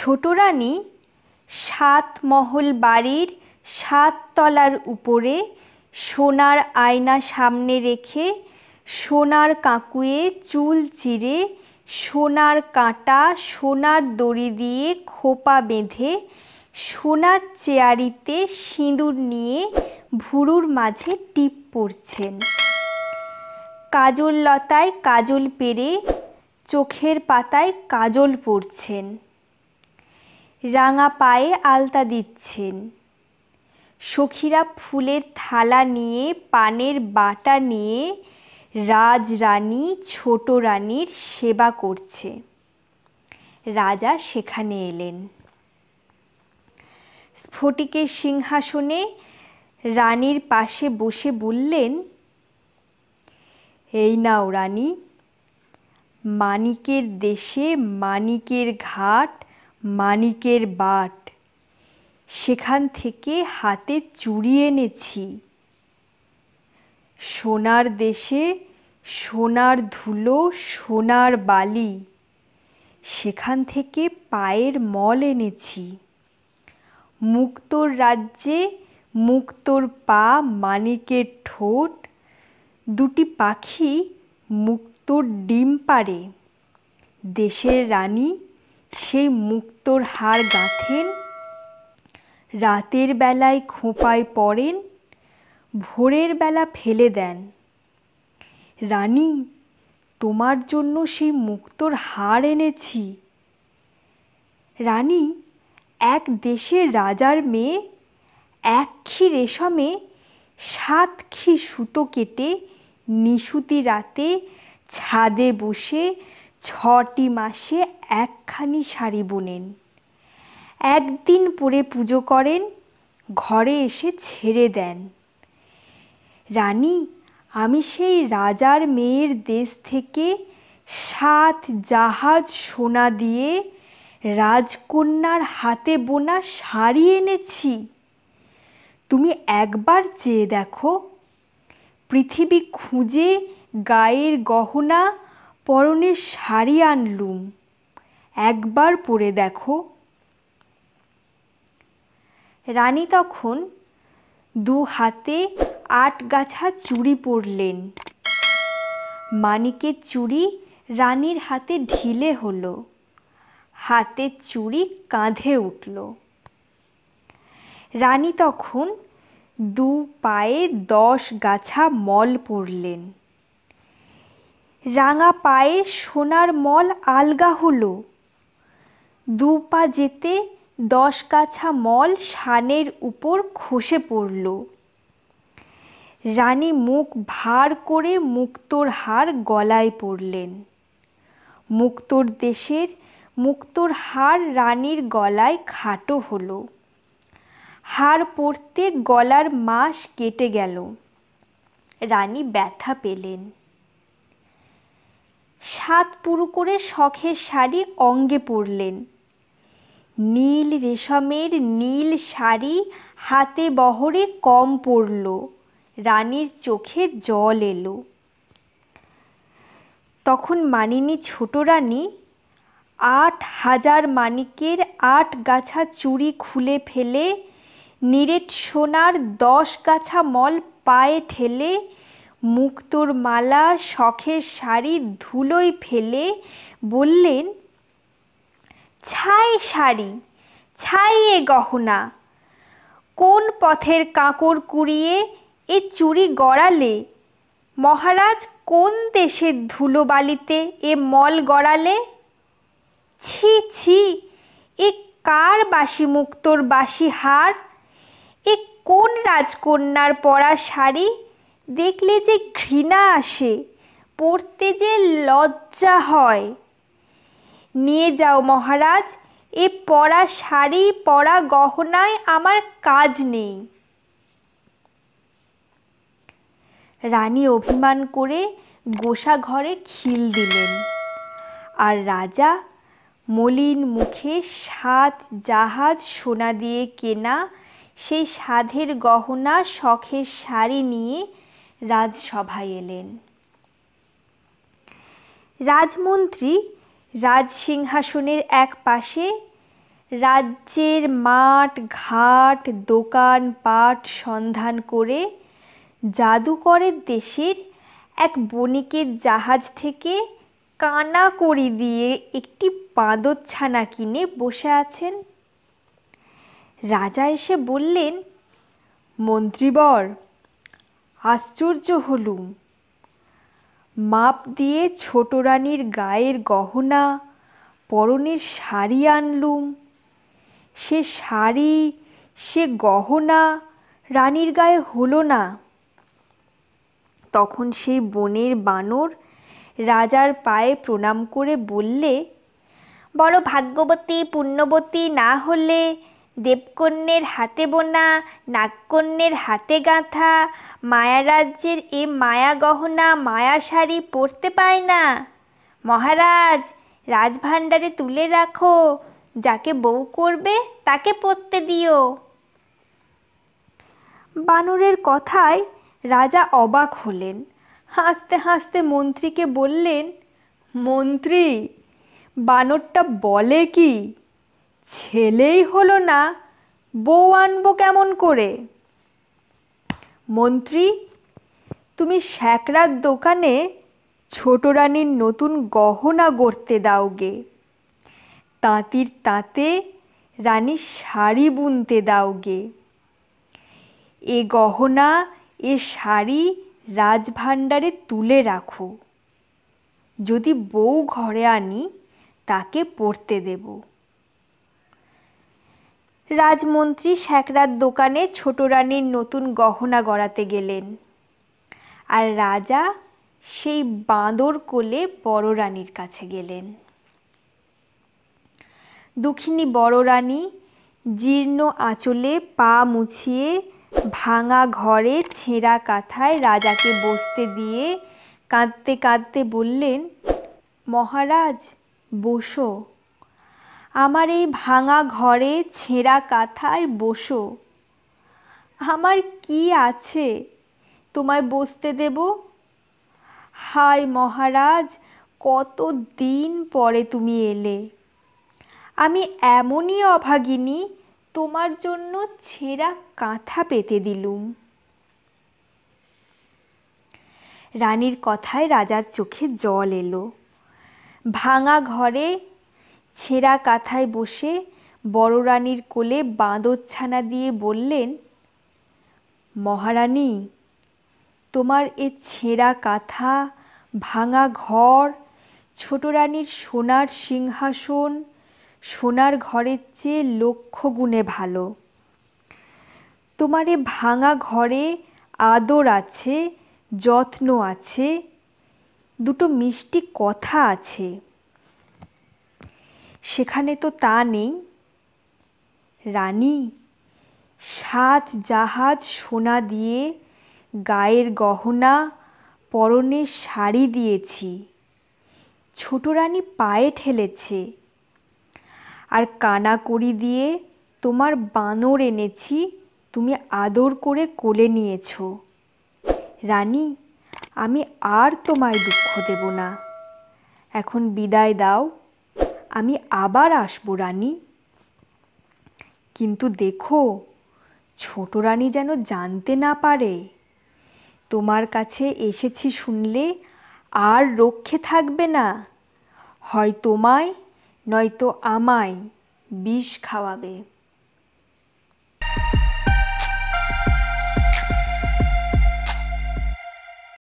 ছোট রানী সাত মহল বাড়ির সাত তলার উপরে সোনার আয়না সামনে রেখে সোনার কাকুয়ে চুল চিরে সোনার কাঁটা সোনার দড়ি দিয়ে খোপা বেঁধে সোনার চেয়ারিতে সিঁদুর নিয়ে ভুরুর মাঝে টিপ পড়ছেন কাজল লতায় কাজল পেরে চোখের পাতায় কাজল পড়ছেন রাঙা পায়ে আলতা দিচ্ছেন সখীরা ফুলের থালা নিয়ে পানের বাটা নিয়ে রাজ রানী ছোট রানীর সেবা করছে রাজা সেখানে এলেন স্ফটিকের সিংহাসনে রানীর পাশে বসে বললেন এই নাও রানী মানিকের দেশে মানিকের ঘাট মানিকের বাট সেখান থেকে হাতে চুড়ি এনেছি সোনার দেশে সোনার ধুলো সোনার বালি সেখান থেকে পায়ের মল এনেছি মুক্তর রাজ্যে মুক্তর পা মানিকের ঠোঁট দুটি পাখি মুক্তর ডিম পারে দেশের রানী সেই মুক্তোর হার গাঁথেন রাতের বেলায় খোঁপায় পড়েন ভোরের বেলা ফেলে দেন রানী তোমার জন্য সেই মুক্তোর হার এনেছি রানী এক দেশের রাজার মেয়ে এক ক্ষি রেশমে সাতখি সুতো কেটে নিশুতি রাতে ছাদে বসে ছটি মাসে একখানি শাড়ি বোনেন একদিন পরে পুজো করেন ঘরে এসে ছেড়ে দেন রানী আমি সেই রাজার মেয়ের দেশ থেকে সাত জাহাজ সোনা দিয়ে রাজকন্যার হাতে বোনা শাড়ি এনেছি তুমি একবার চেয়ে দেখো পৃথিবী খুঁজে গায়ের গহনা পরনে শাড়ি আনলুম একবার পরে দেখো রানী তখন দু হাতে আট গাছা চুড়ি পরলেন মানিকের চুড়ি রানীর হাতে ঢিলে হলো হাতের চুড়ি কাঁধে উঠল রানী তখন দু পায়ে দশ গাছা মল পরলেন রাঙা পায়ে সোনার মল আলগা হলো দু পা যেতে দশ কাছা মল শানের উপর খসে পড়ল রানী মুখ ভার করে মুক্তোর হার গলায় পড়লেন মুক্তোর দেশের মুক্তোর হার রানীর গলায় খাটো হলো হার পড়তে গলার মাস কেটে গেল রানী ব্যথা পেলেন সাত পুরু করে শখের শাড়ি অঙ্গে পরলেন নীল রেশমের নীল শাড়ি হাতে বহরে কম পড়ল রানীর চোখে জল এলো তখন মানিনি ছোট রানী আট হাজার মানিকের আট গাছা চুড়ি খুলে ফেলে নিরেট সোনার দশ গাছা মল পায়ে ঠেলে মুক্তোর মালা শখের শাড়ি ধুলোয় ফেলে বললেন ছাই শাড়ি ছাই এ গহনা কোন পথের কাঁকর কুড়িয়ে এ চুরি গড়ালে মহারাজ কোন দেশের ধুলোবালিতে এ মল গড়ালে ছি ছি এ কার বাসি মুক্তোর বাসি হার এ কোন রাজকন্যার পরা শাড়ি দেখলে যে ঘৃণা আসে পড়তে যে লজ্জা হয় নিয়ে যাও মহারাজ এ পরা শাড়ি পরা গহনায় আমার কাজ নেই রানী অভিমান করে গোসা ঘরে খিল দিলেন আর রাজা মলিন মুখে সাত জাহাজ সোনা দিয়ে কেনা সেই সাধের গহনা শখের শাড়ি নিয়ে রাজসভায় এলেন রাজমন্ত্রী রাজসিংহাসনের এক পাশে রাজ্যের মাঠ ঘাট দোকান পাট সন্ধান করে জাদুকরের দেশের এক বণিকের জাহাজ থেকে কানা করি দিয়ে একটি বাঁদর ছানা কিনে বসে আছেন রাজা এসে বললেন মন্ত্রীবর আশ্চর্য হলুম মাপ দিয়ে ছোট রানীর গায়ের গহনা পরনের শাড়ি আনলুম সে শাড়ি সে গহনা রানীর গায়ে হলো না তখন সেই বনের বানর রাজার পায়ে প্রণাম করে বললে বড় ভাগ্যবতী পুণ্যবতী না হলে দেবকন্যের হাতে বোনা নাগকন্যের হাতে গাঁথা মায়া রাজ্যের এ মায়া গহনা মায়া শাড়ি পরতে পায় না মহারাজ রাজভাণ্ডারে তুলে রাখো যাকে বউ করবে তাকে পরতে দিও বানরের কথায় রাজা অবাক হলেন হাসতে হাসতে মন্ত্রীকে বললেন মন্ত্রী বানরটা বলে কি ছেলেই হলো না বউ আনবো কেমন করে মন্ত্রী তুমি শ্যাকরার দোকানে ছোট রানীর নতুন গহনা গড়তে গে তাঁতির তাঁতে রানীর শাড়ি বুনতে দাও গে এ গহনা এ শাড়ি রাজভাণ্ডারে তুলে রাখো যদি বউ ঘরে আনি তাকে পড়তে দেবো রাজমন্ত্রী শ্যাকরার দোকানে ছোট রানীর নতুন গহনা গড়াতে গেলেন আর রাজা সেই বাঁদর কোলে বড় রানীর কাছে গেলেন দুঃখিনী বড় রানী জীর্ণ আঁচলে পা মুছিয়ে ভাঙা ঘরে ছেঁড়া কাঁথায় রাজাকে বসতে দিয়ে কাঁদতে কাঁদতে বললেন মহারাজ বসো আমার এই ভাঙা ঘরে ছেঁড়া কাথায় বসো আমার কি আছে তোমায় বসতে দেব হায় মহারাজ কত দিন পরে তুমি এলে আমি এমনই অভাগিনী তোমার জন্য ছেঁড়া কাঁথা পেতে দিলুম রানীর কথায় রাজার চোখে জল এলো ভাঙা ঘরে ছেঁড়া কাঁথায় বসে বড় রানীর কোলে বাঁদরছানা দিয়ে বললেন মহারানী তোমার এ ছেঁড়া কাঁথা ভাঙা ঘর ছোট রানীর সোনার সিংহাসন সোনার ঘরের চেয়ে লক্ষ গুণে ভালো তোমার এ ভাঙা ঘরে আদর আছে যত্ন আছে দুটো মিষ্টি কথা আছে সেখানে তো তা নেই রানী সাত জাহাজ সোনা দিয়ে গায়ের গহনা পরনে শাড়ি দিয়েছি ছোট রানী পায়ে ঠেলেছে আর কানাকড়ি দিয়ে তোমার বানর এনেছি তুমি আদর করে কোলে নিয়েছ রানী আমি আর তোমায় দুঃখ দেব না এখন বিদায় দাও আমি আবার আসবো রানী কিন্তু দেখো ছোট রানী যেন জানতে না পারে তোমার কাছে এসেছি শুনলে আর রক্ষে থাকবে না হয় তোমায় নয়তো আমায় বিষ খাওয়াবে